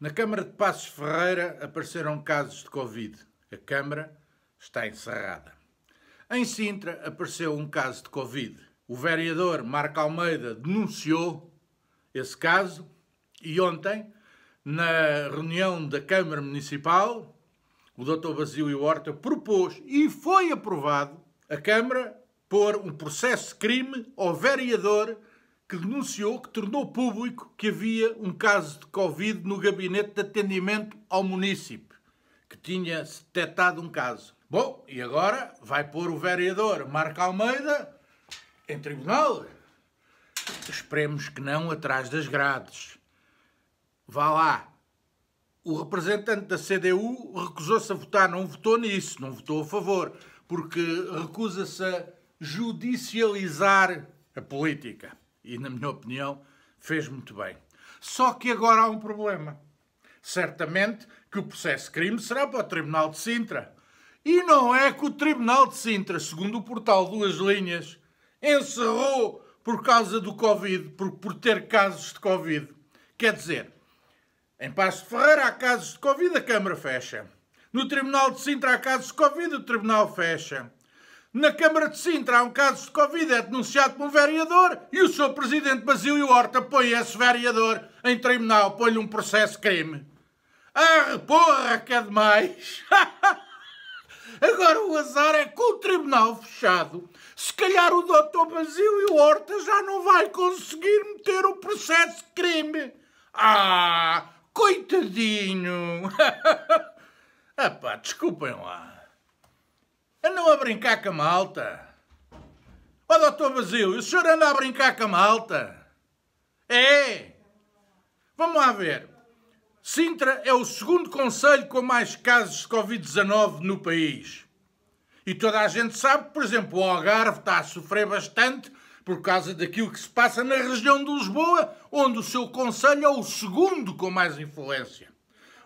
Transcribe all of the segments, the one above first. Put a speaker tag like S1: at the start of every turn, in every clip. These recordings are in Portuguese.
S1: Na Câmara de Passos Ferreira apareceram casos de Covid. A Câmara está encerrada. Em Sintra apareceu um caso de Covid. O vereador Marco Almeida denunciou esse caso e ontem, na reunião da Câmara Municipal, o Dr. Basílio Horta propôs e foi aprovado a Câmara pôr um processo de crime ao vereador que denunciou, que tornou público que havia um caso de Covid no gabinete de atendimento ao município, que tinha detectado um caso. Bom, e agora vai pôr o vereador Marco Almeida em tribunal? Esperemos que não atrás das grades. Vá lá. O representante da CDU recusou-se a votar, não votou nisso, não votou a favor, porque recusa-se a judicializar a política e, na minha opinião, fez muito bem. Só que agora há um problema. Certamente que o processo crime será para o Tribunal de Sintra. E não é que o Tribunal de Sintra, segundo o portal Duas Linhas, encerrou por causa do Covid, por, por ter casos de Covid. Quer dizer, em Passo de Ferreira há casos de Covid, a Câmara fecha. No Tribunal de Sintra há casos de Covid, o Tribunal fecha. Na Câmara de Sintra há um caso de Covid, é denunciado por um vereador e o seu presidente Basílio Horta põe esse vereador em tribunal, põe-lhe um processo crime. Ah, porra, que é demais! Agora o azar é com o tribunal fechado. Se calhar o doutor Basílio Horta já não vai conseguir meter o processo de crime. Ah, coitadinho! ah pá, desculpem lá. Andam a brincar com a malta. Ó oh, doutor Basílio, o senhor anda a brincar com a malta? É! Vamos lá ver. Sintra é o segundo conselho com mais casos de Covid-19 no país. E toda a gente sabe que, por exemplo, o Algarve está a sofrer bastante por causa daquilo que se passa na região de Lisboa, onde o seu conselho é o segundo com mais influência.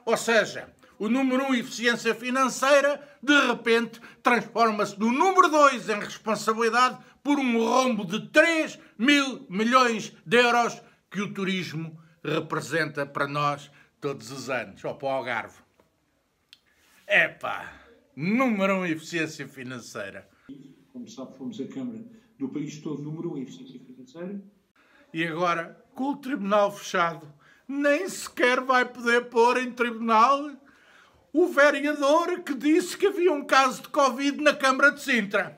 S1: Ou seja, o número 1, um, eficiência financeira, de repente transforma-se no número 2 em responsabilidade por um rombo de 3 mil milhões de euros que o turismo representa para nós todos os anos, ou para o Algarve. Epá, número 1 um, eficiência financeira. Como sabe, fomos a Câmara do país todo número 1 um, eficiência financeira. E agora, com o tribunal fechado, nem sequer vai poder pôr em tribunal o vereador que disse que havia um caso de Covid na Câmara de Sintra.